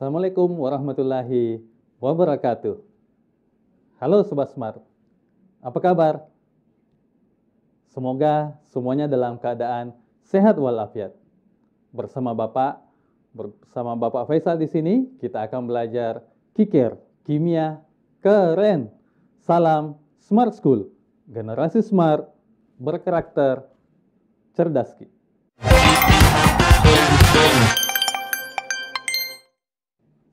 Assalamualaikum warahmatullahi wabarakatuh. Halo Sobat Smart, apa kabar? Semoga semuanya dalam keadaan sehat walafiat. Bersama Bapak, bersama Bapak Faisal di sini, kita akan belajar kikir, kimia, keren. Salam Smart School, generasi smart, berkarakter, cerdas kita.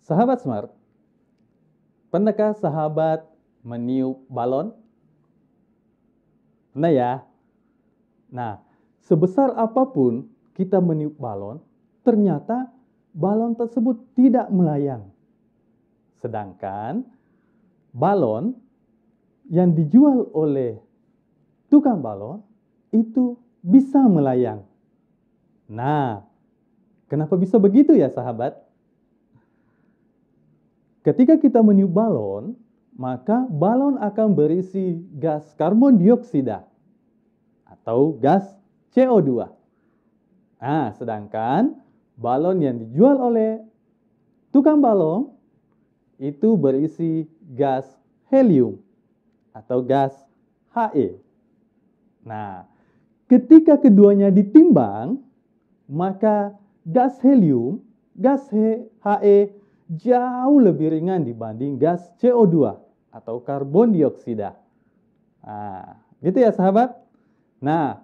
Sahabat Smart, pernahkah sahabat meniup balon? Nah ya. Nah, sebesar apapun kita meniup balon, ternyata balon tersebut tidak melayang. Sedangkan balon yang dijual oleh tukang balon itu bisa melayang. Nah, kenapa bisa begitu ya sahabat? Ketika kita meniup balon, maka balon akan berisi gas karbon dioksida atau gas CO2. Nah, sedangkan balon yang dijual oleh tukang balon itu berisi gas helium atau gas HE. Nah, ketika keduanya ditimbang, maka gas helium, gas HE jauh lebih ringan dibanding gas CO2 atau karbon dioksida. Nah, gitu ya sahabat. Nah,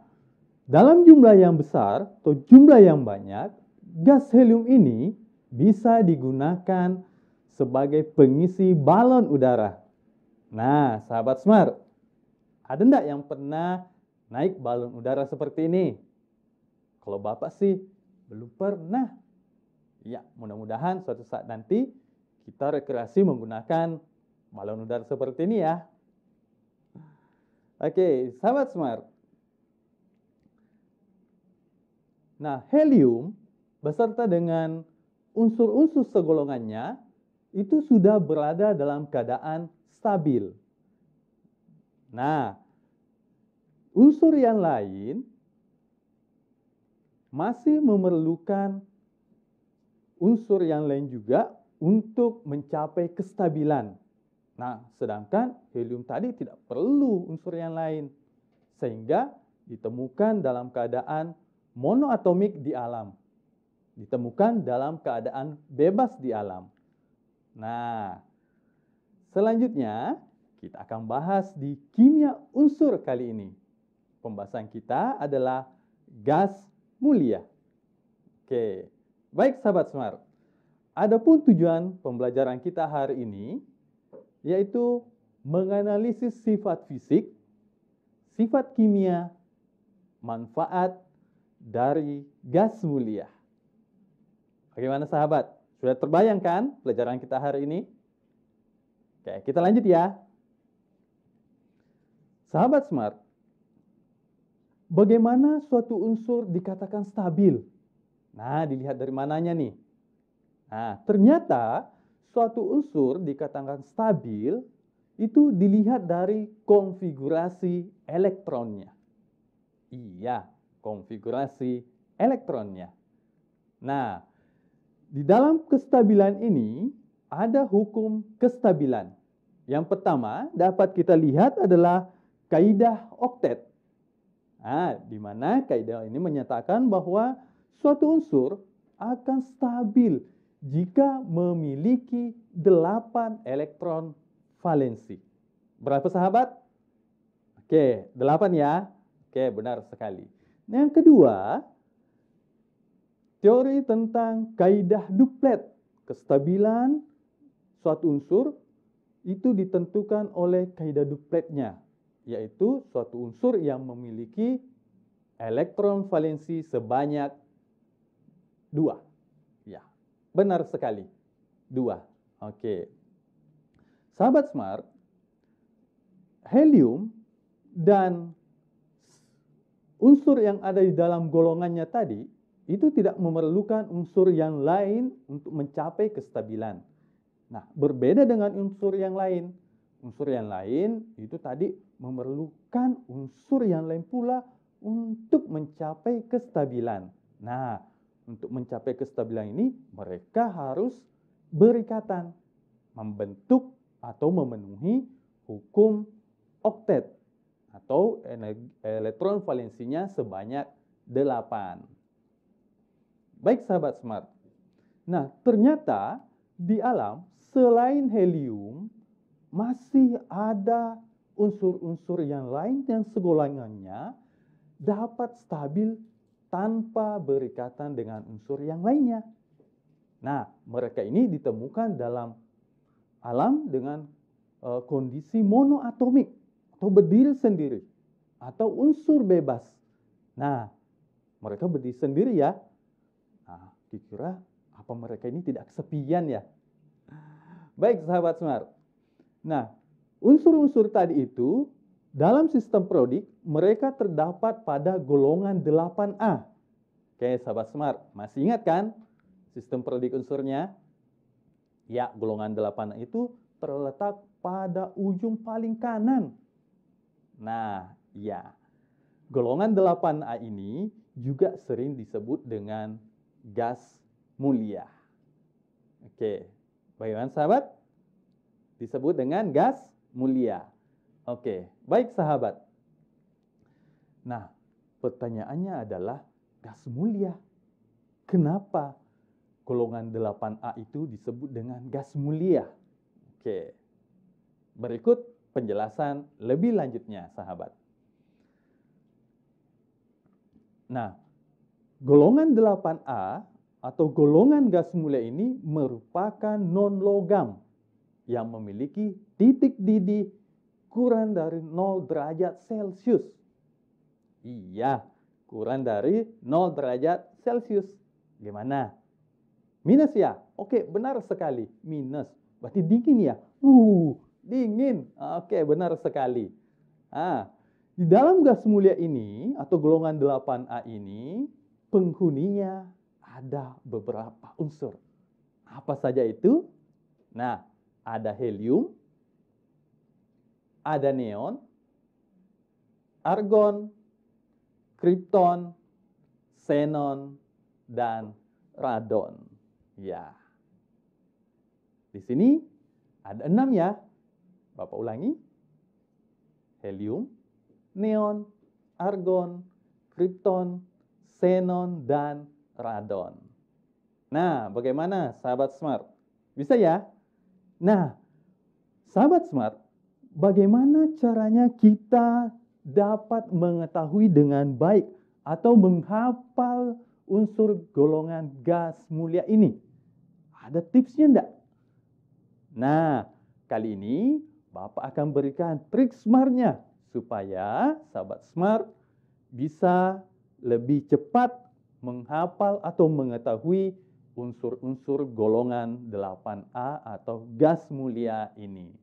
dalam jumlah yang besar atau jumlah yang banyak, gas helium ini bisa digunakan sebagai pengisi balon udara. Nah, sahabat smart, ada enggak yang pernah naik balon udara seperti ini? Kalau Bapak sih belum pernah. Ya, mudah-mudahan suatu saat nanti kita rekreasi menggunakan balon udara seperti ini ya. Oke, sahabat smart. Nah, helium beserta dengan unsur-unsur segolongannya itu sudah berada dalam keadaan stabil. Nah, unsur yang lain masih memerlukan unsur yang lain juga untuk mencapai kestabilan. Nah, sedangkan helium tadi tidak perlu unsur yang lain. Sehingga ditemukan dalam keadaan monoatomik di alam. Ditemukan dalam keadaan bebas di alam. Nah, selanjutnya kita akan bahas di kimia unsur kali ini. Pembahasan kita adalah gas mulia. Oke. Okay. Baik sahabat smart, adapun tujuan pembelajaran kita hari ini yaitu menganalisis sifat fisik, sifat kimia, manfaat dari gas mulia. Bagaimana sahabat? Sudah terbayangkan pelajaran kita hari ini? Oke, kita lanjut ya. Sahabat smart, bagaimana suatu unsur dikatakan stabil Nah, dilihat dari mananya nih. Nah, ternyata suatu unsur dikatakan stabil itu dilihat dari konfigurasi elektronnya. Iya, konfigurasi elektronnya. Nah, di dalam kestabilan ini ada hukum kestabilan. Yang pertama dapat kita lihat adalah kaidah oktet. Nah, di mana kaidah ini menyatakan bahwa Suatu unsur akan stabil jika memiliki 8 elektron valensi. Berapa sahabat? Oke, 8 ya. Oke, benar sekali. yang kedua, teori tentang kaidah duplet. Kestabilan suatu unsur itu ditentukan oleh kaidah dupletnya, yaitu suatu unsur yang memiliki elektron valensi sebanyak Dua. Ya, benar sekali. Dua. Oke. Sahabat smart, helium dan unsur yang ada di dalam golongannya tadi itu tidak memerlukan unsur yang lain untuk mencapai kestabilan. Nah, berbeda dengan unsur yang lain. Unsur yang lain itu tadi memerlukan unsur yang lain pula untuk mencapai kestabilan. Nah, untuk mencapai kestabilan ini, mereka harus berikatan, membentuk atau memenuhi hukum oktet atau elektron valensinya sebanyak 8. Baik sahabat smart. Nah, ternyata di alam selain helium masih ada unsur-unsur yang lain yang segolongannya dapat stabil tanpa berikatan dengan unsur yang lainnya. Nah, mereka ini ditemukan dalam alam dengan e, kondisi monoatomik atau berdiri sendiri atau unsur bebas. Nah, mereka berdiri sendiri ya. Nah, dikira apa mereka ini tidak kesepian ya? Baik, sahabat Semar. Nah, unsur-unsur tadi itu dalam sistem prodik, mereka terdapat pada golongan 8A. Oke, sahabat smart, masih ingat kan sistem prodik unsurnya? Ya, golongan 8A itu terletak pada ujung paling kanan. Nah, ya. Golongan 8A ini juga sering disebut dengan gas mulia. Oke, bagaimana sahabat? Disebut dengan gas mulia. Oke, baik sahabat. Nah, pertanyaannya adalah gas mulia. Kenapa golongan 8A itu disebut dengan gas mulia? Oke. Berikut penjelasan lebih lanjutnya, sahabat. Nah, golongan 8A atau golongan gas mulia ini merupakan non logam yang memiliki titik didih kurang dari 0 derajat Celcius. Iya, kurang dari 0 derajat Celcius. Gimana? Minus ya? Oke, benar sekali. Minus. Berarti dingin ya? Uh, dingin. Oke, benar sekali. Ah, di dalam gas mulia ini atau golongan 8A ini penghuninya ada beberapa unsur. Apa saja itu? Nah, ada helium, ada neon, argon, krypton, xenon, dan radon. Ya. Di sini ada enam ya. Bapak ulangi. Helium, neon, argon, krypton, xenon, dan radon. Nah, bagaimana sahabat smart? Bisa ya? Nah, sahabat smart, bagaimana caranya kita dapat mengetahui dengan baik atau menghafal unsur golongan gas mulia ini? Ada tipsnya enggak? Nah, kali ini Bapak akan berikan trik smartnya supaya sahabat smart bisa lebih cepat menghafal atau mengetahui unsur-unsur golongan 8A atau gas mulia ini.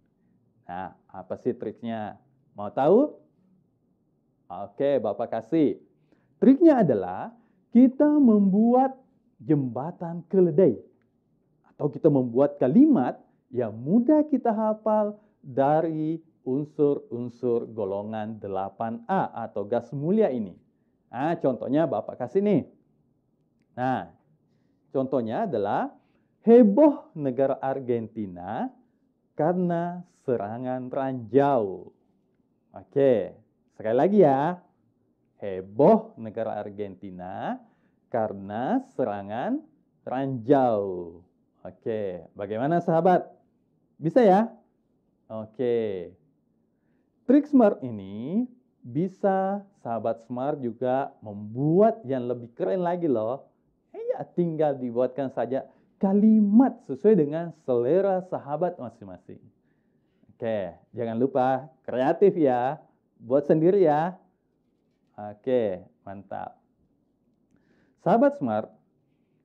Nah, apa sih triknya? Mau tahu? Oke, Bapak kasih. Triknya adalah kita membuat jembatan keledai. Atau kita membuat kalimat yang mudah kita hafal dari unsur-unsur golongan 8A atau gas mulia ini. Nah, contohnya Bapak kasih nih. Nah, contohnya adalah heboh negara Argentina karena serangan ranjau. Oke, sekali lagi ya. Heboh negara Argentina karena serangan ranjau. Oke, bagaimana sahabat? Bisa ya? Oke. Trik smart ini bisa sahabat smart juga membuat yang lebih keren lagi loh. Eh ya, tinggal dibuatkan saja kalimat sesuai dengan selera sahabat masing-masing. Oke, jangan lupa kreatif ya, buat sendiri ya. Oke, mantap. Sahabat smart,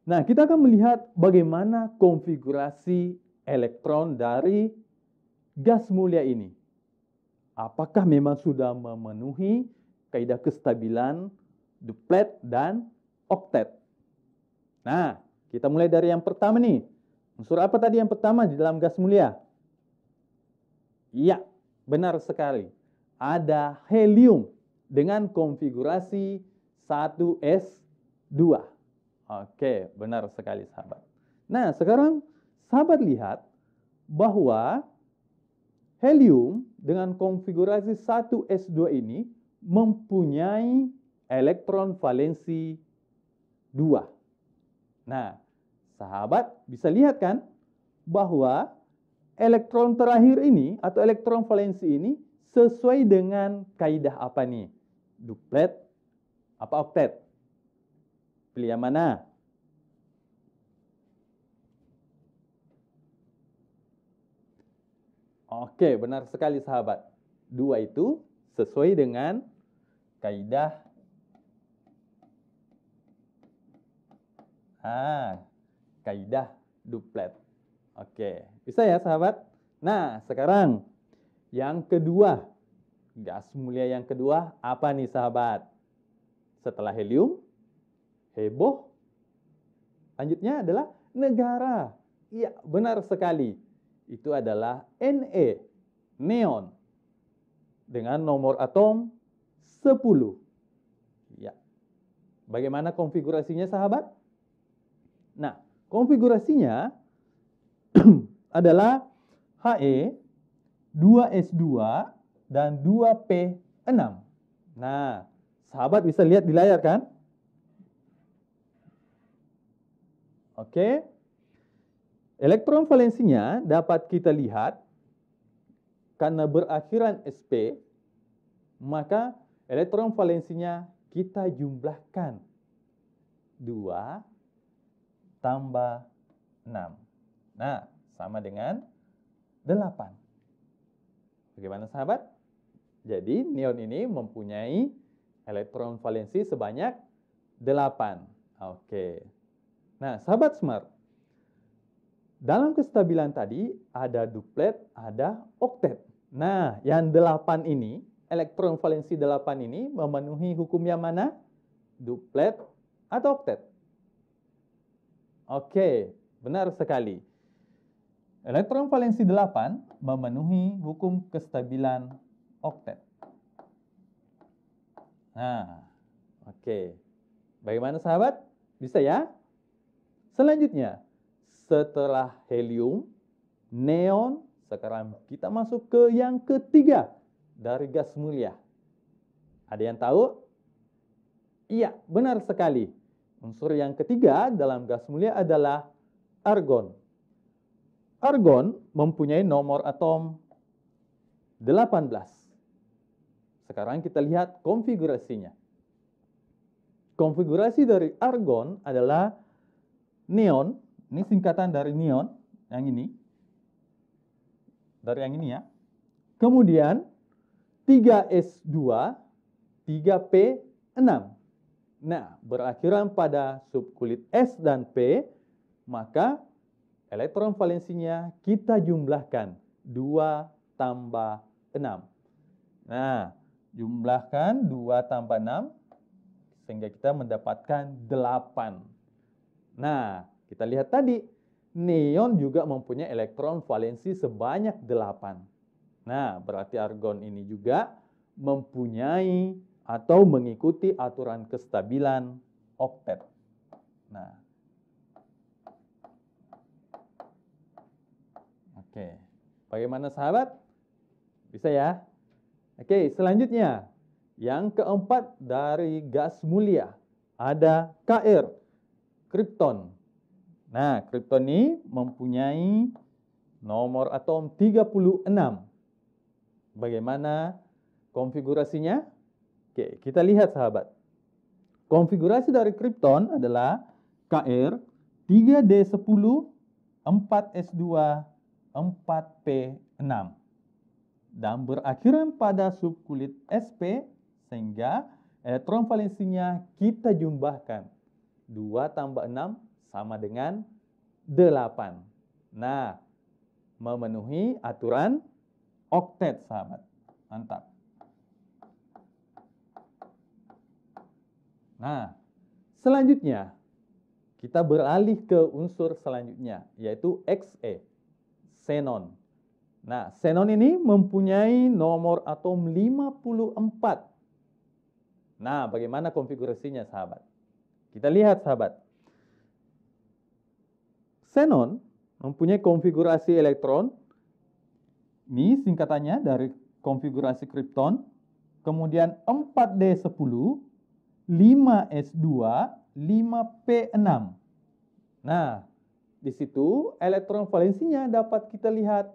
nah kita akan melihat bagaimana konfigurasi elektron dari gas mulia ini. Apakah memang sudah memenuhi kaidah kestabilan duplet dan oktet? Nah, kita mulai dari yang pertama nih. Unsur apa tadi yang pertama di dalam gas mulia? Iya, benar sekali. Ada helium dengan konfigurasi 1s2. Oke, benar sekali sahabat. Nah, sekarang sahabat lihat bahwa helium dengan konfigurasi 1s2 ini mempunyai elektron valensi 2. Nah, sahabat bisa lihat kan bahwa elektron terakhir ini atau elektron valensi ini sesuai dengan kaidah apa nih? Duplet apa oktet? Pilih yang mana? Oke, benar sekali sahabat. Dua itu sesuai dengan kaidah. Ah, kaidah duplet. Oke, bisa ya sahabat? Nah, sekarang yang kedua, gas mulia yang kedua apa nih sahabat? Setelah helium, heboh, lanjutnya adalah negara. Iya, benar sekali. Itu adalah Ne, neon. Dengan nomor atom 10. Ya. Bagaimana konfigurasinya sahabat? Nah, Konfigurasinya adalah HE 2S2 dan 2P6. Nah, sahabat bisa lihat di layar kan? Oke. Elektron valensinya dapat kita lihat karena berakhiran sp, maka elektron valensinya kita jumlahkan 2 tambah 6. Nah, sama dengan 8. Bagaimana sahabat? Jadi neon ini mempunyai elektron valensi sebanyak 8. Oke. Nah, sahabat smart. Dalam kestabilan tadi ada duplet, ada oktet. Nah, yang 8 ini, elektron valensi 8 ini memenuhi hukum yang mana? Duplet atau oktet? Oke, benar sekali. Elektron valensi 8 memenuhi hukum kestabilan oktet. Nah, oke. Bagaimana sahabat? Bisa ya? Selanjutnya, setelah helium, neon, sekarang kita masuk ke yang ketiga dari gas mulia. Ada yang tahu? Iya, benar sekali. Unsur yang ketiga dalam gas mulia adalah argon. Argon mempunyai nomor atom 18. Sekarang kita lihat konfigurasinya. Konfigurasi dari argon adalah neon, ini singkatan dari neon, yang ini, dari yang ini ya. Kemudian 3S2, 3P6. Nah, berakhiran pada subkulit S dan P, maka elektron valensinya kita jumlahkan 2 tambah 6. Nah, jumlahkan 2 tambah 6 sehingga kita mendapatkan 8. Nah, kita lihat tadi neon juga mempunyai elektron valensi sebanyak 8. Nah, berarti argon ini juga mempunyai atau mengikuti aturan kestabilan oktet. Nah, oke, bagaimana sahabat? Bisa ya? Oke, selanjutnya yang keempat dari gas mulia ada Kr, kripton. Nah, kripton ini mempunyai nomor atom 36. Bagaimana konfigurasinya? Oke, kita lihat sahabat. Konfigurasi dari Krypton adalah KR 3D10 4S2 4P6 dan berakhiran pada subkulit SP sehingga elektron valensinya kita jumlahkan 2 tambah 6 sama dengan 8. Nah, memenuhi aturan oktet sahabat. Mantap. Nah, selanjutnya kita beralih ke unsur selanjutnya, yaitu XE, xenon. Nah, xenon ini mempunyai nomor atom 54. Nah, bagaimana konfigurasinya, sahabat? Kita lihat, sahabat. Xenon mempunyai konfigurasi elektron. Ini singkatannya dari konfigurasi krypton. Kemudian 4D10 5S2, 5P6. Nah, di situ elektron valensinya dapat kita lihat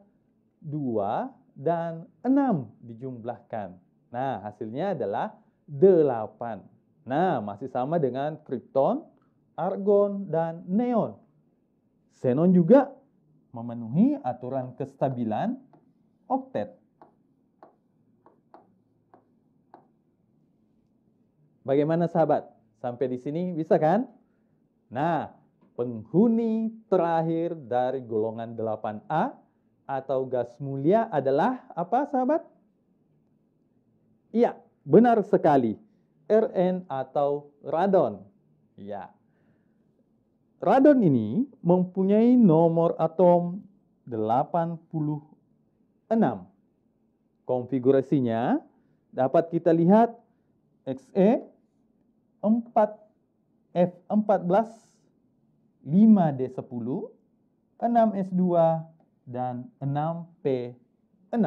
2 dan 6 dijumlahkan. Nah, hasilnya adalah 8. Nah, masih sama dengan krypton, argon, dan neon. Xenon juga memenuhi aturan kestabilan oktet. Bagaimana sahabat? Sampai di sini bisa kan? Nah, penghuni terakhir dari golongan 8A atau gas mulia adalah apa sahabat? Iya, benar sekali. RN atau radon. Ya. Radon ini mempunyai nomor atom 86. Konfigurasinya dapat kita lihat XE 4 F14, 5D10, 6S2, dan 6P6.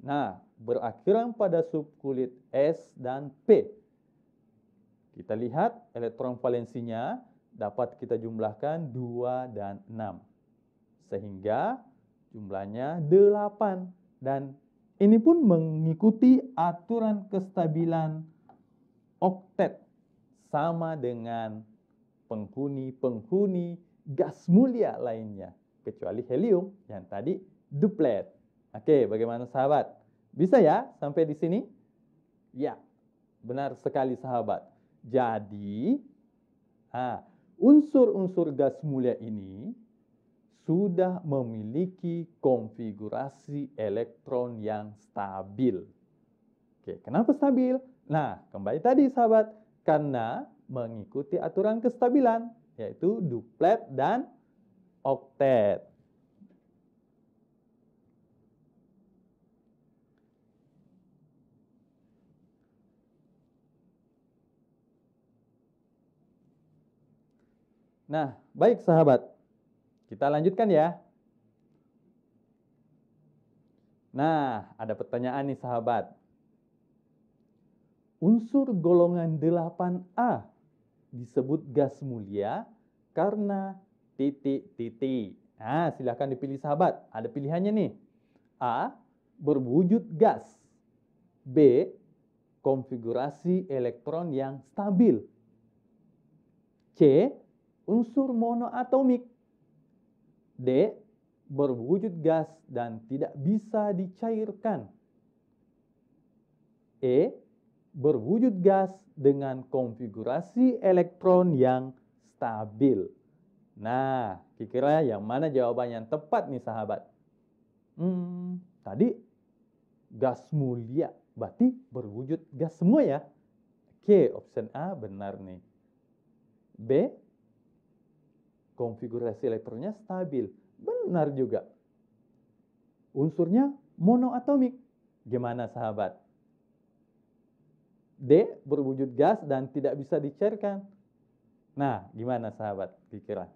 Nah, berakhiran pada subkulit S dan P. Kita lihat elektron valensinya dapat kita jumlahkan 2 dan 6. Sehingga jumlahnya 8. Dan ini pun mengikuti aturan kestabilan oktet sama dengan penghuni-penghuni gas mulia lainnya kecuali helium yang tadi duplet. Oke, bagaimana sahabat? Bisa ya sampai di sini? Ya, benar sekali sahabat. Jadi, unsur-unsur gas mulia ini sudah memiliki konfigurasi elektron yang stabil. Oke, kenapa stabil? Nah, kembali tadi sahabat, karena mengikuti aturan kestabilan, yaitu duplet dan oktet. Nah, baik sahabat, kita lanjutkan ya. Nah, ada pertanyaan nih sahabat. Unsur golongan 8A disebut gas mulia karena titik-titik. Nah, silahkan dipilih sahabat. Ada pilihannya nih. A. Berwujud gas. B. Konfigurasi elektron yang stabil. C. Unsur monoatomik. D. Berwujud gas dan tidak bisa dicairkan. E berwujud gas dengan konfigurasi elektron yang stabil. Nah, kira-kira yang mana jawaban yang tepat nih sahabat? Hmm, tadi gas mulia, berarti berwujud gas semua ya. Oke, option A benar nih. B, konfigurasi elektronnya stabil. Benar juga. Unsurnya monoatomik. Gimana sahabat? D berwujud gas dan tidak bisa dicairkan. Nah, gimana sahabat pikiran?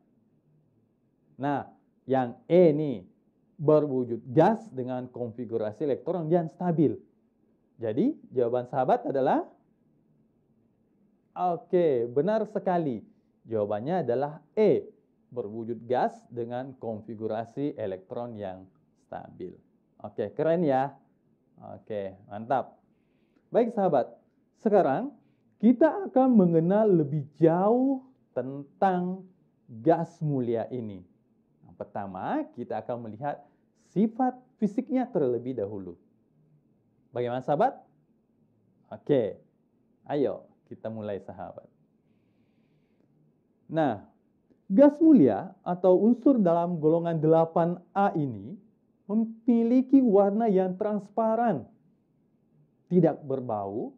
Nah, yang E ini berwujud gas dengan konfigurasi elektron yang stabil. Jadi, jawaban sahabat adalah Oke, benar sekali. Jawabannya adalah E, berwujud gas dengan konfigurasi elektron yang stabil. Oke, keren ya. Oke, mantap. Baik sahabat, sekarang kita akan mengenal lebih jauh tentang gas mulia ini. Yang pertama, kita akan melihat sifat fisiknya terlebih dahulu. Bagaimana sahabat? Oke, ayo kita mulai sahabat. Nah, gas mulia atau unsur dalam golongan 8A ini memiliki warna yang transparan, tidak berbau,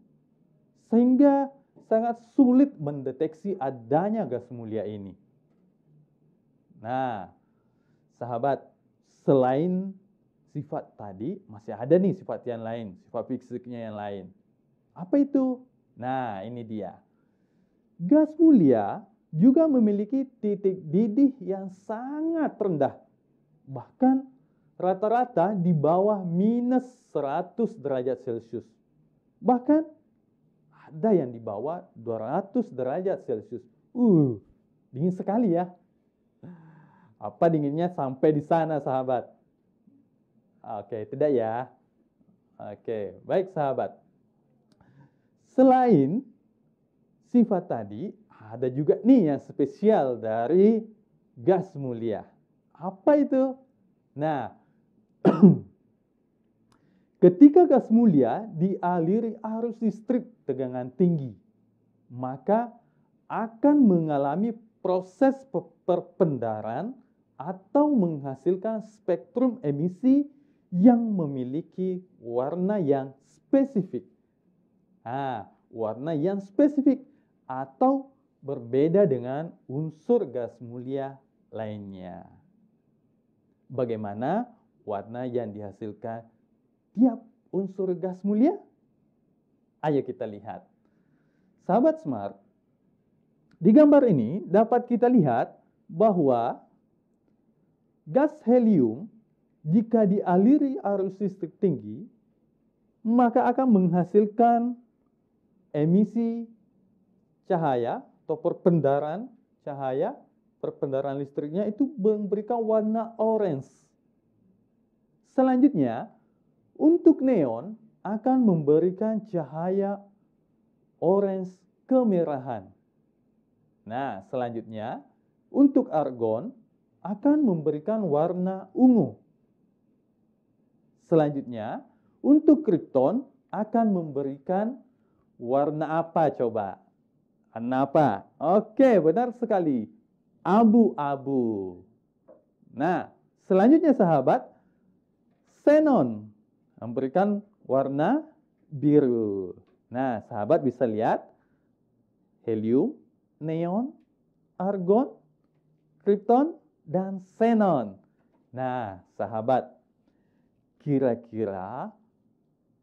sehingga sangat sulit mendeteksi adanya gas mulia ini. Nah, sahabat, selain sifat tadi, masih ada nih sifat yang lain, sifat fisiknya yang lain. Apa itu? Nah, ini dia. Gas mulia juga memiliki titik didih yang sangat rendah. Bahkan rata-rata di bawah minus 100 derajat Celcius. Bahkan ada yang di bawah 200 derajat Celcius. Uh, dingin sekali ya. Apa dinginnya sampai di sana, sahabat? Oke, tidak ya. Oke, baik sahabat. Selain sifat tadi, ada juga nih yang spesial dari gas mulia. Apa itu? Nah, Ketika gas mulia dialiri arus listrik tegangan tinggi, maka akan mengalami proses perpendaran atau menghasilkan spektrum emisi yang memiliki warna yang spesifik. Nah, warna yang spesifik atau berbeda dengan unsur gas mulia lainnya. Bagaimana warna yang dihasilkan setiap unsur gas mulia? Ayo kita lihat. Sahabat smart, di gambar ini dapat kita lihat bahwa gas helium jika dialiri arus listrik tinggi, maka akan menghasilkan emisi cahaya atau perpendaran cahaya, perpendaran listriknya itu memberikan warna orange. Selanjutnya, untuk neon akan memberikan cahaya orange kemerahan. Nah, selanjutnya untuk argon akan memberikan warna ungu. Selanjutnya, untuk krypton akan memberikan warna apa coba? Kenapa? apa? Oke, benar sekali. Abu-abu. Nah, selanjutnya sahabat, xenon memberikan warna biru. Nah, sahabat bisa lihat helium, neon, argon, krypton, dan xenon. Nah, sahabat, kira-kira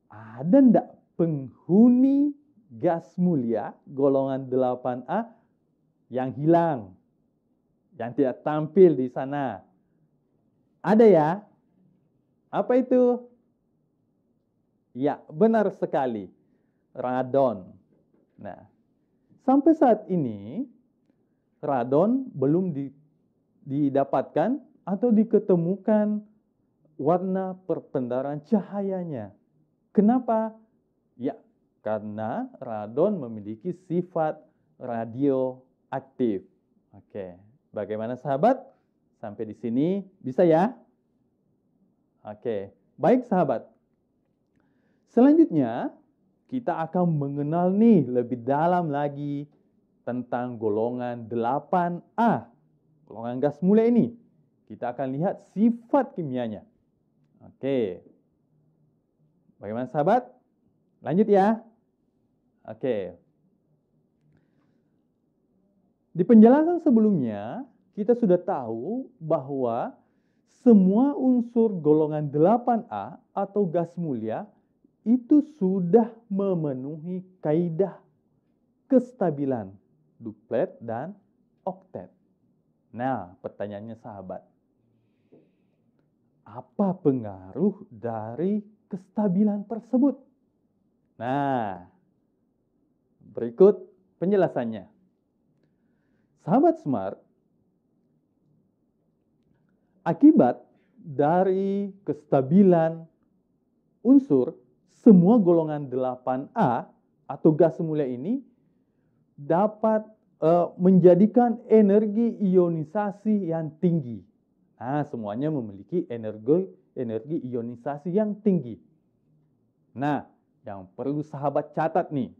ada ndak penghuni gas mulia golongan 8A yang hilang, yang tidak tampil di sana? Ada ya? Apa itu? Ya, benar sekali. Radon. Nah, sampai saat ini radon belum di, didapatkan atau diketemukan warna perpendaran cahayanya. Kenapa? Ya, karena radon memiliki sifat radioaktif. Oke, bagaimana sahabat? Sampai di sini bisa ya? Oke, baik sahabat. Selanjutnya, kita akan mengenal nih lebih dalam lagi tentang golongan 8A. Golongan gas mulia ini. Kita akan lihat sifat kimianya. Oke. Bagaimana sahabat? Lanjut ya. Oke. Di penjelasan sebelumnya, kita sudah tahu bahwa semua unsur golongan 8A atau gas mulia itu sudah memenuhi kaidah kestabilan duplet dan oktet. Nah, pertanyaannya sahabat, apa pengaruh dari kestabilan tersebut? Nah, berikut penjelasannya. Sahabat smart, akibat dari kestabilan unsur semua golongan 8A atau gas semula ini dapat uh, menjadikan energi ionisasi yang tinggi. Nah, semuanya memiliki energi energi ionisasi yang tinggi. Nah, yang perlu sahabat catat nih.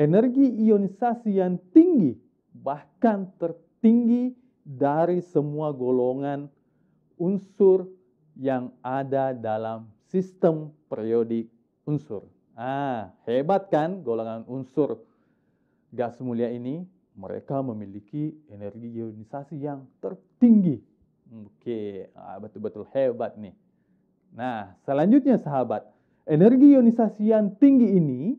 Energi ionisasi yang tinggi bahkan tertinggi dari semua golongan unsur yang ada dalam sistem periodik unsur. Ah, hebat kan golongan unsur gas mulia ini? Mereka memiliki energi ionisasi yang tertinggi. Oke, okay. Ah, betul-betul hebat nih. Nah, selanjutnya sahabat, energi ionisasi yang tinggi ini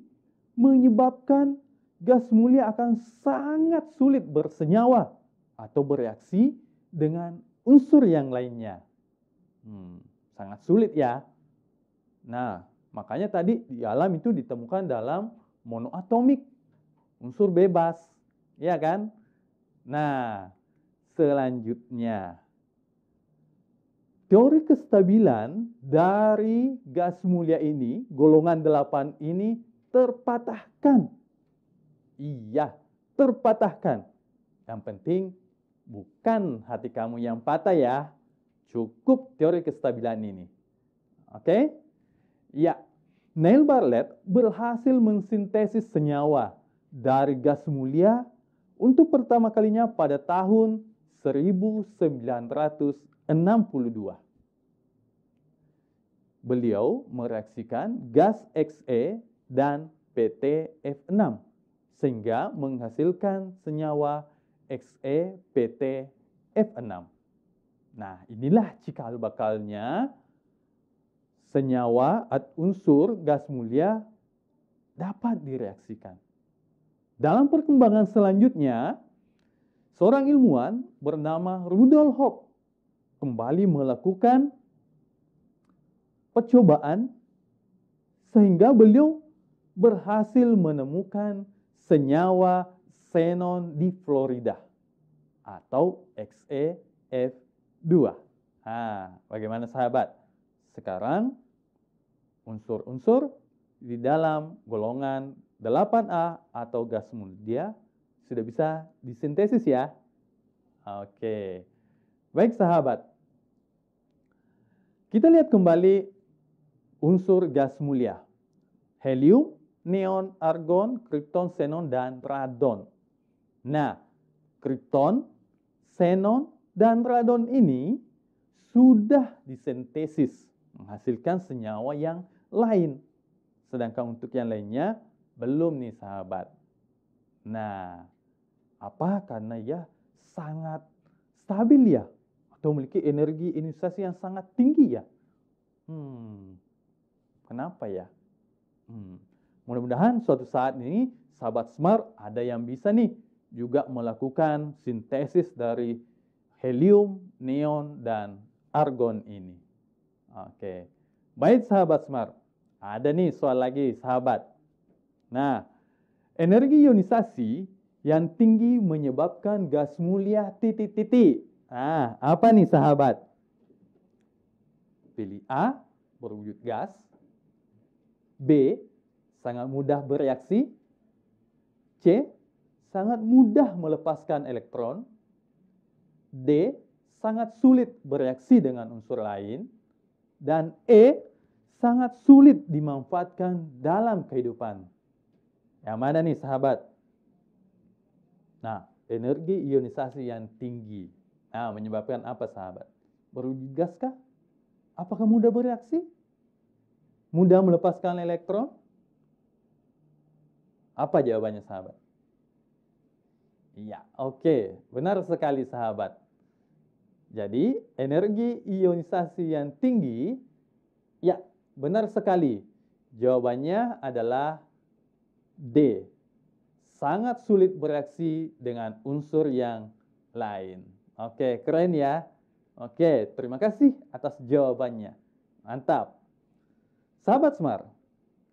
menyebabkan gas mulia akan sangat sulit bersenyawa atau bereaksi dengan unsur yang lainnya. Hmm, sangat sulit ya. Nah, makanya tadi di alam itu ditemukan dalam monoatomik, unsur bebas, ya kan? Nah, selanjutnya teori kestabilan dari gas mulia ini, golongan 8 ini terpatahkan. Iya, terpatahkan. Yang penting bukan hati kamu yang patah ya. Cukup teori kestabilan ini. Oke? Okay? Ya, Neil Barlett berhasil mensintesis senyawa dari gas mulia untuk pertama kalinya pada tahun 1962. Beliau mereaksikan gas XE dan PTF6 sehingga menghasilkan senyawa XE ptf 6 Nah, inilah cikal bakalnya senyawa atau unsur gas mulia dapat direaksikan. Dalam perkembangan selanjutnya, seorang ilmuwan bernama Rudolf kembali melakukan percobaan sehingga beliau berhasil menemukan senyawa xenon di Florida atau XEF2. Nah, bagaimana sahabat? Sekarang unsur-unsur di dalam golongan 8A atau gas mulia sudah bisa disintesis ya. Oke. Baik sahabat. Kita lihat kembali unsur gas mulia. Helium, neon, argon, krypton, xenon, dan radon. Nah, krypton, xenon, dan radon ini sudah disintesis menghasilkan senyawa yang lain. Sedangkan untuk yang lainnya belum nih sahabat. Nah, apa karena ya sangat stabil ya atau memiliki energi inisiasi yang sangat tinggi ya. Hmm. Kenapa ya? Hmm. Mudah-mudahan suatu saat ini sahabat smart ada yang bisa nih juga melakukan sintesis dari helium, neon dan argon ini. Oke. Okay. Baik sahabat smart. Ada nih soal lagi sahabat. Nah, energi ionisasi yang tinggi menyebabkan gas mulia titik-titik. Nah, apa nih sahabat? Pilih A, berwujud gas. B, sangat mudah bereaksi. C, sangat mudah melepaskan elektron. D, sangat sulit bereaksi dengan unsur lain. Dan E, sangat sulit dimanfaatkan dalam kehidupan. Yang mana nih sahabat? Nah, energi ionisasi yang tinggi. Nah, menyebabkan apa sahabat? Berwujud gas kah? Apakah mudah bereaksi? Mudah melepaskan elektron? Apa jawabannya sahabat? Ya, oke. Okay. Benar sekali sahabat. Jadi, energi ionisasi yang tinggi ya Benar sekali. Jawabannya adalah D. Sangat sulit bereaksi dengan unsur yang lain. Oke, keren ya. Oke, terima kasih atas jawabannya. Mantap. Sahabat Smart,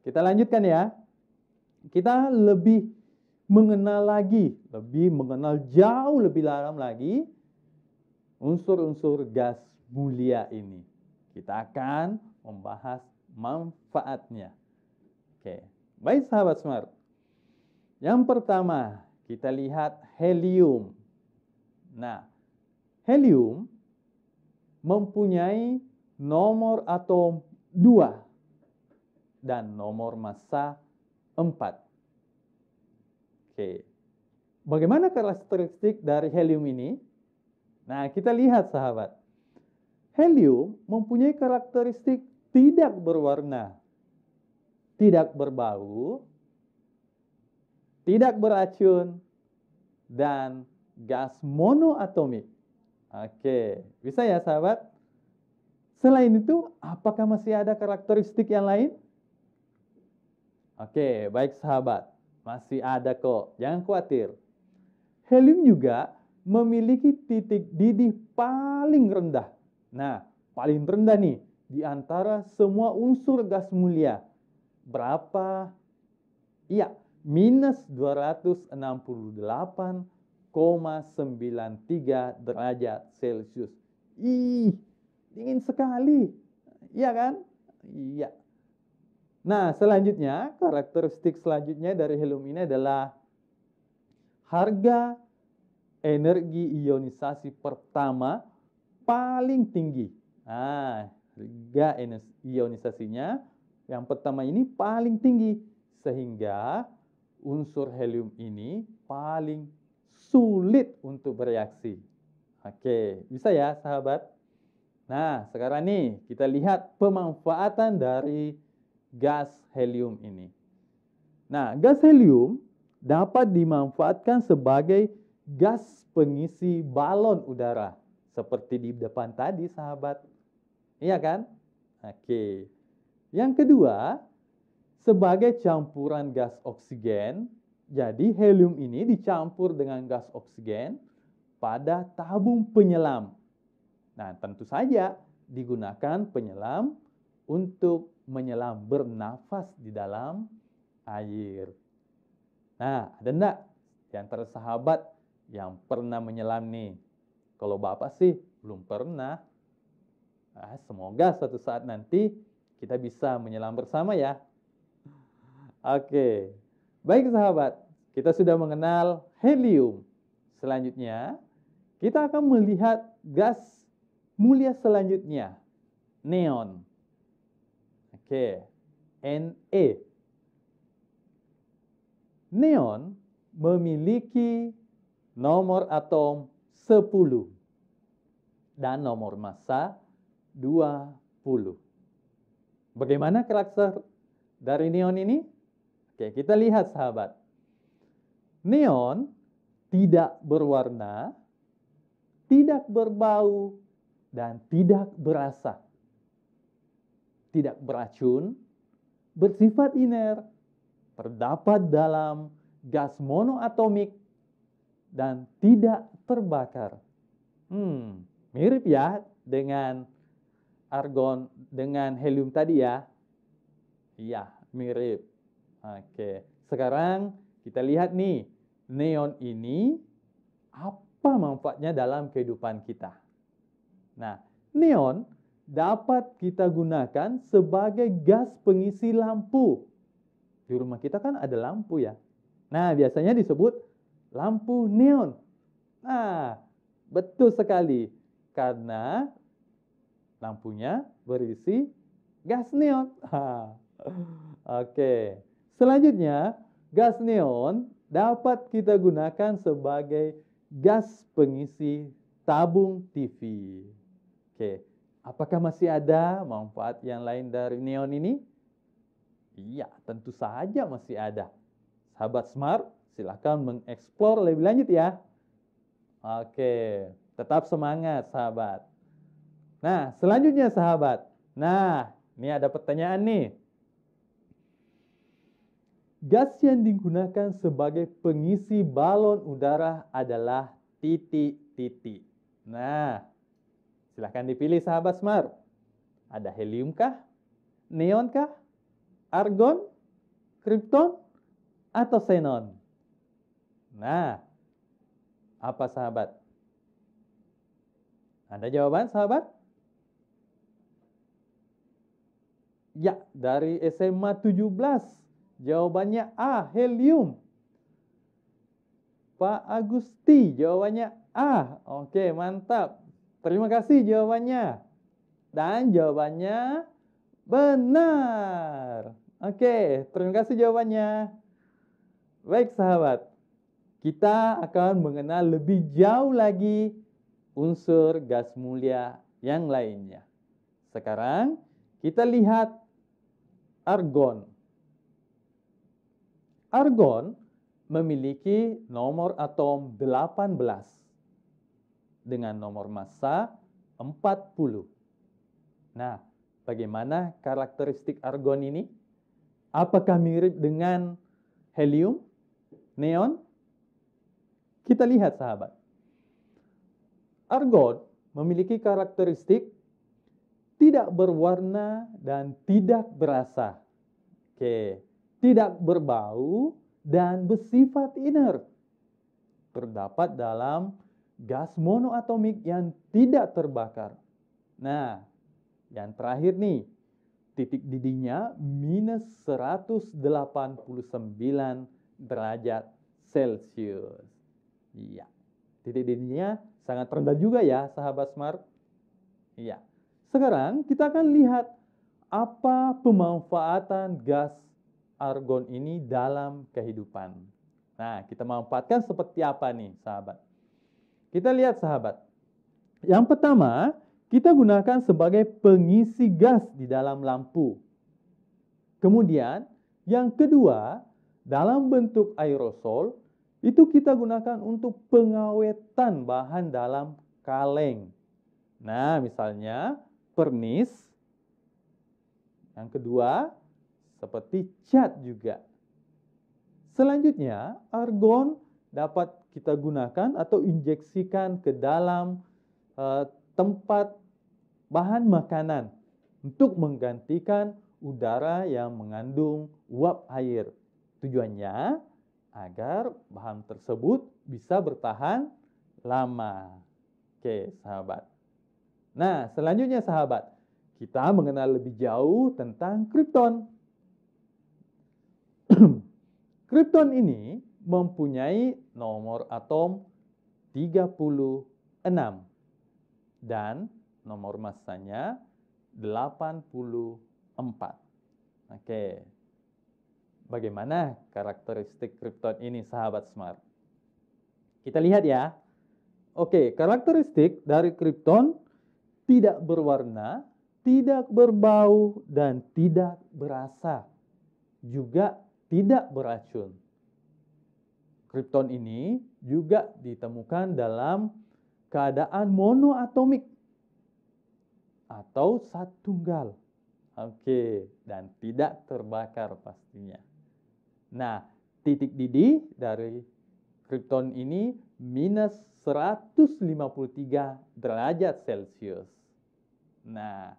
kita lanjutkan ya. Kita lebih mengenal lagi, lebih mengenal jauh lebih dalam lagi unsur-unsur gas mulia ini. Kita akan membahas manfaatnya. Oke, baik sahabat smart. Yang pertama, kita lihat helium. Nah, helium mempunyai nomor atom 2 dan nomor massa 4. Oke. Bagaimana karakteristik dari helium ini? Nah, kita lihat sahabat. Helium mempunyai karakteristik tidak berwarna, tidak berbau, tidak beracun, dan gas monoatomik. Oke, bisa ya sahabat? Selain itu, apakah masih ada karakteristik yang lain? Oke, baik sahabat. Masih ada kok, jangan khawatir. Helium juga memiliki titik didih paling rendah. Nah, paling rendah nih, di antara semua unsur gas mulia berapa? Iya, minus 268,93 derajat Celcius. Ih, dingin sekali. Iya kan? Iya. Nah, selanjutnya, karakteristik selanjutnya dari helium ini adalah harga energi ionisasi pertama paling tinggi. Nah, Tiga ionisasinya yang pertama ini paling tinggi sehingga unsur helium ini paling sulit untuk bereaksi. Oke, bisa ya sahabat? Nah, sekarang nih kita lihat pemanfaatan dari gas helium ini. Nah, gas helium dapat dimanfaatkan sebagai gas pengisi balon udara seperti di depan tadi sahabat. Iya kan? Oke. Yang kedua, sebagai campuran gas oksigen, jadi helium ini dicampur dengan gas oksigen pada tabung penyelam. Nah, tentu saja digunakan penyelam untuk menyelam bernafas di dalam air. Nah, ada enggak yang tersahabat yang pernah menyelam nih? Kalau Bapak sih belum pernah. Nah, semoga suatu saat nanti kita bisa menyelam bersama ya. Oke, baik sahabat, kita sudah mengenal helium. Selanjutnya, kita akan melihat gas mulia selanjutnya, neon. Oke, Ne. Neon memiliki nomor atom 10 dan nomor massa 20. Bagaimana karakter dari neon ini? Oke, kita lihat sahabat. Neon tidak berwarna, tidak berbau, dan tidak berasa. Tidak beracun, bersifat iner, terdapat dalam gas monoatomik, dan tidak terbakar. Hmm, mirip ya dengan argon dengan helium tadi ya? Iya, mirip. Oke, sekarang kita lihat nih, neon ini apa manfaatnya dalam kehidupan kita? Nah, neon dapat kita gunakan sebagai gas pengisi lampu. Di rumah kita kan ada lampu ya. Nah, biasanya disebut lampu neon. Nah, betul sekali. Karena Lampunya berisi gas neon. Oke. Selanjutnya, gas neon dapat kita gunakan sebagai gas pengisi tabung TV. Oke, apakah masih ada manfaat yang lain dari neon ini? Iya, tentu saja masih ada. Sahabat Smart, silakan mengeksplor lebih lanjut ya. Oke, tetap semangat sahabat. Nah, selanjutnya sahabat. Nah, ini ada pertanyaan nih. Gas yang digunakan sebagai pengisi balon udara adalah titik-titik. Nah, silahkan dipilih sahabat Smart. Ada helium kah? Neon kah? Argon? Krypton? Atau xenon? Nah, apa sahabat? Ada jawaban sahabat? Ya, dari SMA 17. Jawabannya A, helium. Pak Agusti, jawabannya A. Oke, mantap. Terima kasih jawabannya. Dan jawabannya benar. Oke, terima kasih jawabannya. Baik sahabat, kita akan mengenal lebih jauh lagi unsur gas mulia yang lainnya. Sekarang kita lihat argon. Argon memiliki nomor atom 18 dengan nomor massa 40. Nah, bagaimana karakteristik argon ini? Apakah mirip dengan helium, neon? Kita lihat sahabat. Argon memiliki karakteristik tidak berwarna dan tidak berasa. Oke, tidak berbau dan bersifat inert. Terdapat dalam gas monoatomik yang tidak terbakar. Nah, yang terakhir nih, titik didihnya minus 189 derajat Celcius. Iya. Titik didihnya sangat rendah juga ya, sahabat smart. Iya. Sekarang kita akan lihat apa pemanfaatan gas argon ini dalam kehidupan. Nah, kita manfaatkan seperti apa nih, sahabat? Kita lihat, sahabat. Yang pertama, kita gunakan sebagai pengisi gas di dalam lampu. Kemudian, yang kedua, dalam bentuk aerosol, itu kita gunakan untuk pengawetan bahan dalam kaleng. Nah, misalnya pernis. Yang kedua, seperti cat juga. Selanjutnya, argon dapat kita gunakan atau injeksikan ke dalam uh, tempat bahan makanan untuk menggantikan udara yang mengandung uap air. Tujuannya agar bahan tersebut bisa bertahan lama. Oke, sahabat. Nah, selanjutnya sahabat, kita mengenal lebih jauh tentang Krypton. Krypton ini mempunyai nomor atom 36 dan nomor massanya 84. Oke. Bagaimana karakteristik Krypton ini sahabat smart? Kita lihat ya. Oke, karakteristik dari Krypton tidak berwarna, tidak berbau, dan tidak berasa. Juga tidak beracun. Krypton ini juga ditemukan dalam keadaan monoatomik atau satunggal. tunggal. Oke, dan tidak terbakar pastinya. Nah, titik didih dari krypton ini minus 153 derajat Celcius. Nah,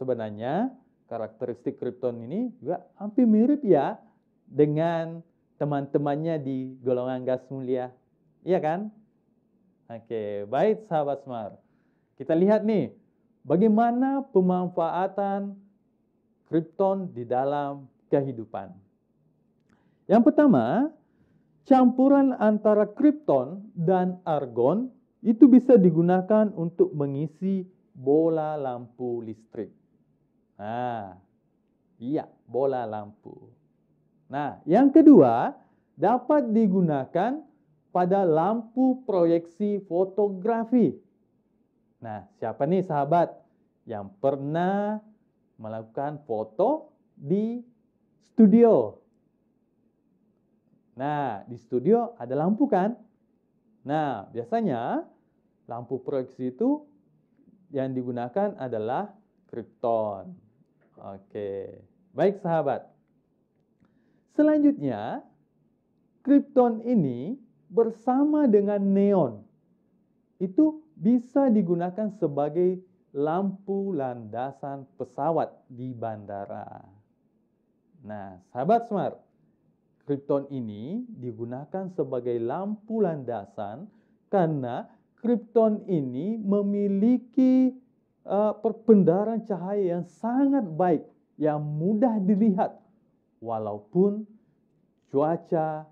sebenarnya karakteristik Krypton ini juga hampir mirip ya dengan teman-temannya di golongan gas mulia. Iya kan? Oke, baik sahabat Smart. Kita lihat nih, bagaimana pemanfaatan Krypton di dalam kehidupan. Yang pertama, campuran antara Krypton dan argon itu bisa digunakan untuk mengisi bola lampu listrik. Nah, iya, bola lampu. Nah, yang kedua dapat digunakan pada lampu proyeksi fotografi. Nah, siapa nih sahabat yang pernah melakukan foto di studio? Nah, di studio ada lampu kan? Nah, biasanya lampu proyeksi itu yang digunakan adalah Krypton. Oke, baik sahabat. Selanjutnya, Krypton ini bersama dengan neon itu bisa digunakan sebagai lampu landasan pesawat di bandara. Nah, sahabat smart, Krypton ini digunakan sebagai lampu landasan karena Krypton ini memiliki uh, perbendaharaan cahaya yang sangat baik, yang mudah dilihat, walaupun cuaca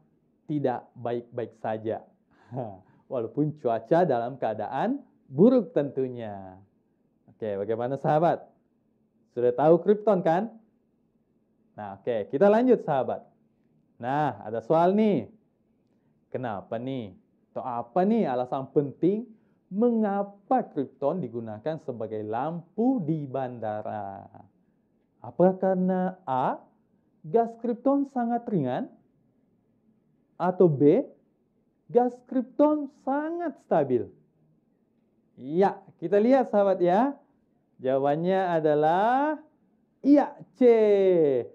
tidak baik-baik saja. Walaupun cuaca dalam keadaan buruk tentunya. Oke, bagaimana sahabat? Sudah tahu Krypton kan? Nah, oke, kita lanjut sahabat. Nah, ada soal nih. Kenapa nih atau apa nih alasan penting mengapa krypton digunakan sebagai lampu di bandara? Apakah karena A. Gas krypton sangat ringan? Atau B. Gas krypton sangat stabil? Ya, kita lihat sahabat ya. Jawabannya adalah iya C.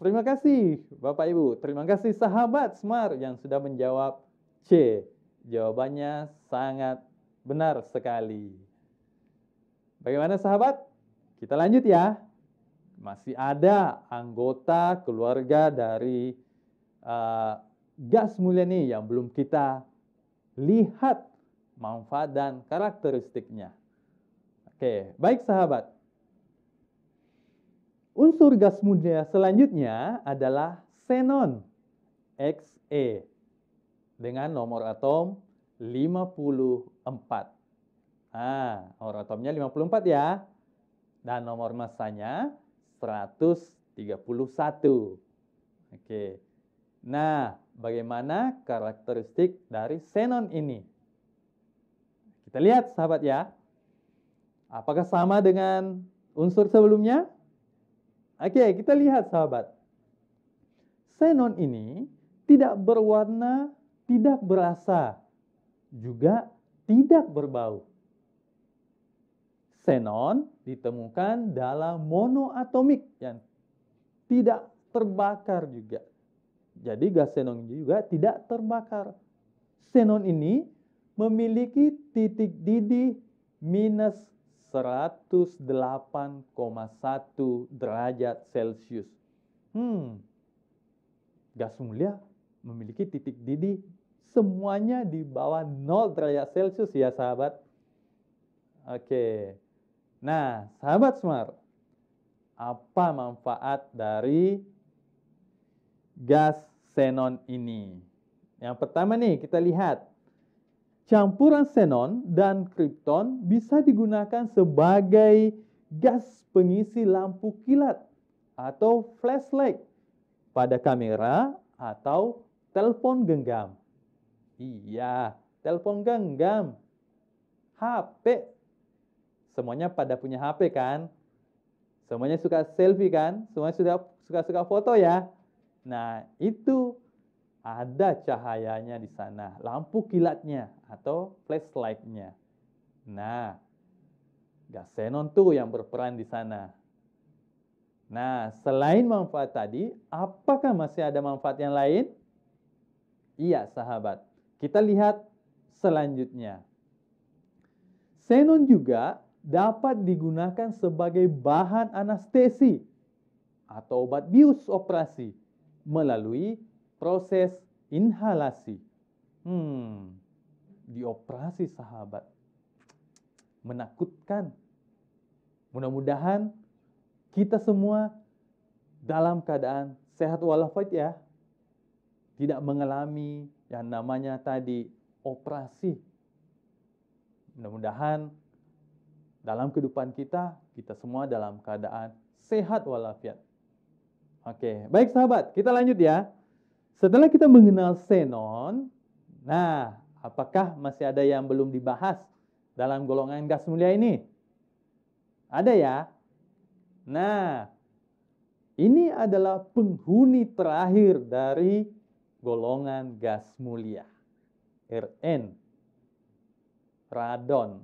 Terima kasih Bapak Ibu, terima kasih sahabat Smart yang sudah menjawab C. Jawabannya sangat benar sekali. Bagaimana sahabat? Kita lanjut ya. Masih ada anggota keluarga dari uh, Gas Mulyani yang belum kita lihat manfaat dan karakteristiknya. Oke, baik sahabat. Unsur gas mulia selanjutnya adalah xenon, XE dengan nomor atom 54. Ah, nomor atomnya 54 ya. Dan nomor massanya 131. Oke. Nah, bagaimana karakteristik dari xenon ini? Kita lihat sahabat ya. Apakah sama dengan unsur sebelumnya? Oke, kita lihat sahabat. Xenon ini tidak berwarna tidak berasa, juga tidak berbau. Xenon ditemukan dalam monoatomik yang tidak terbakar juga. Jadi gas xenon juga tidak terbakar. Xenon ini memiliki titik didih minus 108,1 derajat Celcius. Hmm, gas mulia memiliki titik didih semuanya di bawah 0 derajat Celcius ya sahabat. Oke. Nah, sahabat Smart, apa manfaat dari gas xenon ini? Yang pertama nih, kita lihat. Campuran xenon dan krypton bisa digunakan sebagai gas pengisi lampu kilat atau flashlight pada kamera atau telepon genggam. Iya. Telepon genggam. HP. Semuanya pada punya HP kan? Semuanya suka selfie kan? Semuanya sudah suka-suka foto ya? Nah, itu ada cahayanya di sana, lampu kilatnya atau flashlightnya. Nah, Gasenon tuh yang berperan di sana. Nah, selain manfaat tadi, apakah masih ada manfaat yang lain? Iya, sahabat. Kita lihat selanjutnya. Xenon juga dapat digunakan sebagai bahan anestesi atau obat bius operasi melalui proses inhalasi. Hmm, dioperasi sahabat. Menakutkan. Mudah-mudahan kita semua dalam keadaan sehat walafiat ya. Tidak mengalami yang namanya tadi operasi. Mudah-mudahan dalam kehidupan kita, kita semua dalam keadaan sehat walafiat. Oke, baik sahabat, kita lanjut ya. Setelah kita mengenal xenon, nah, apakah masih ada yang belum dibahas dalam golongan gas mulia ini? Ada ya? Nah, ini adalah penghuni terakhir dari golongan gas mulia. RN, radon,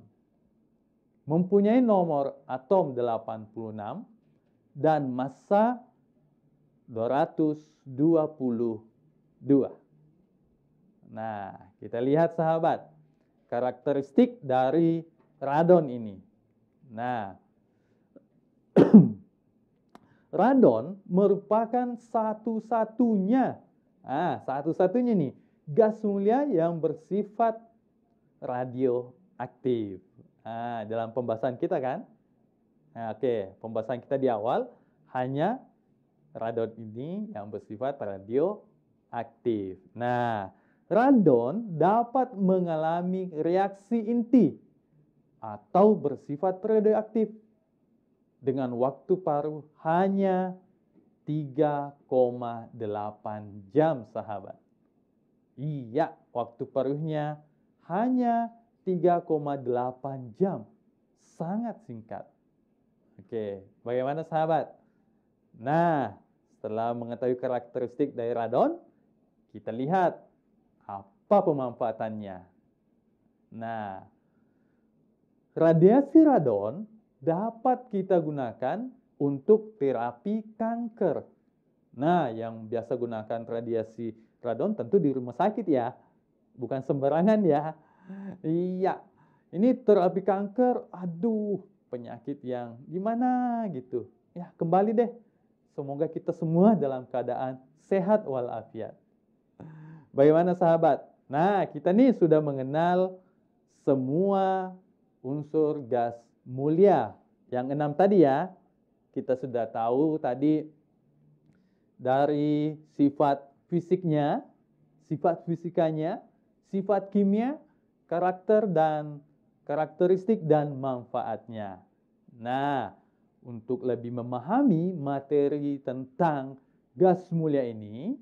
mempunyai nomor atom 86 dan massa 222. Nah, kita lihat sahabat, karakteristik dari radon ini. Nah, radon merupakan satu-satunya Ah, satu-satunya nih gas mulia yang bersifat radioaktif. Ah, dalam pembahasan kita kan, nah, oke, okay. pembahasan kita di awal hanya radon ini yang bersifat radioaktif. Nah, radon dapat mengalami reaksi inti atau bersifat radioaktif dengan waktu paruh hanya 3,8 jam sahabat. Iya, waktu paruhnya hanya 3,8 jam. Sangat singkat. Oke, bagaimana sahabat? Nah, setelah mengetahui karakteristik dari radon, kita lihat apa pemanfaatannya. Nah, radiasi radon dapat kita gunakan untuk terapi kanker. Nah, yang biasa gunakan radiasi radon tentu di rumah sakit ya. Bukan sembarangan ya. Iya. Ini terapi kanker, aduh, penyakit yang gimana gitu. Ya, kembali deh. Semoga kita semua dalam keadaan sehat walafiat. Bagaimana sahabat? Nah, kita nih sudah mengenal semua unsur gas mulia yang enam tadi ya kita sudah tahu tadi dari sifat fisiknya, sifat fisikanya, sifat kimia, karakter dan karakteristik dan manfaatnya. Nah, untuk lebih memahami materi tentang gas mulia ini,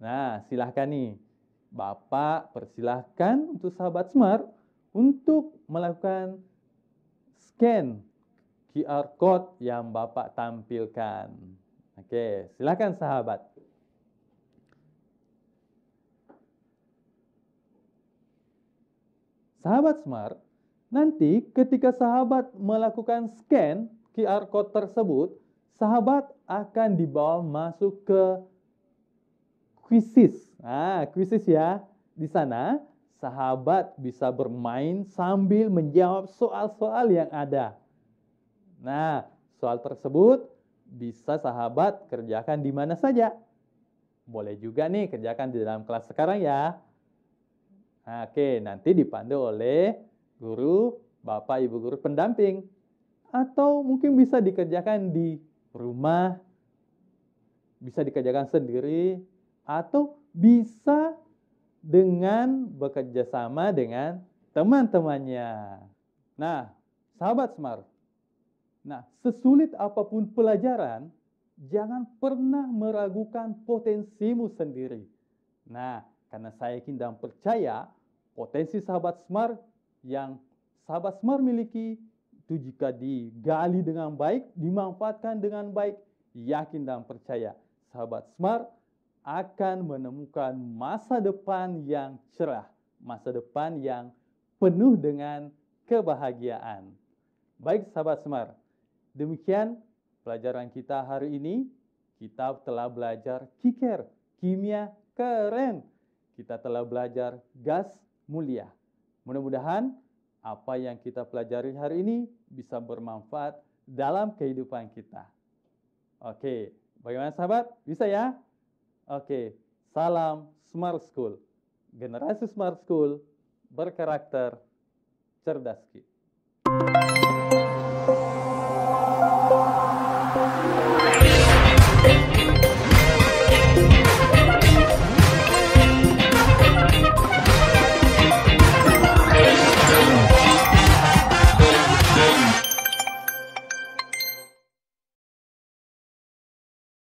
nah silahkan nih Bapak persilahkan untuk sahabat Smart untuk melakukan scan QR code yang Bapak tampilkan. Oke, silakan sahabat. Sahabat Smart, nanti ketika sahabat melakukan scan QR code tersebut, sahabat akan dibawa masuk ke kuisis. Ah, kuisis ya. Di sana sahabat bisa bermain sambil menjawab soal-soal yang ada. Nah, soal tersebut bisa sahabat kerjakan di mana saja. Boleh juga nih kerjakan di dalam kelas sekarang ya. Nah, oke, nanti dipandu oleh guru, bapak, ibu guru pendamping. Atau mungkin bisa dikerjakan di rumah, bisa dikerjakan sendiri, atau bisa dengan bekerja sama dengan teman-temannya. Nah, sahabat Smart, Nah, sesulit apapun pelajaran, jangan pernah meragukan potensimu sendiri. Nah, karena saya yakin dan percaya potensi sahabat Smart yang sahabat Smart miliki itu jika digali dengan baik, dimanfaatkan dengan baik, yakin dan percaya sahabat Smart akan menemukan masa depan yang cerah, masa depan yang penuh dengan kebahagiaan. Baik sahabat Smart, Demikian pelajaran kita hari ini. Kita telah belajar kiker, kimia keren. Kita telah belajar gas mulia. Mudah-mudahan apa yang kita pelajari hari ini bisa bermanfaat dalam kehidupan kita. Oke, bagaimana sahabat? Bisa ya? Oke, salam Smart School. Generasi Smart School berkarakter cerdas kita.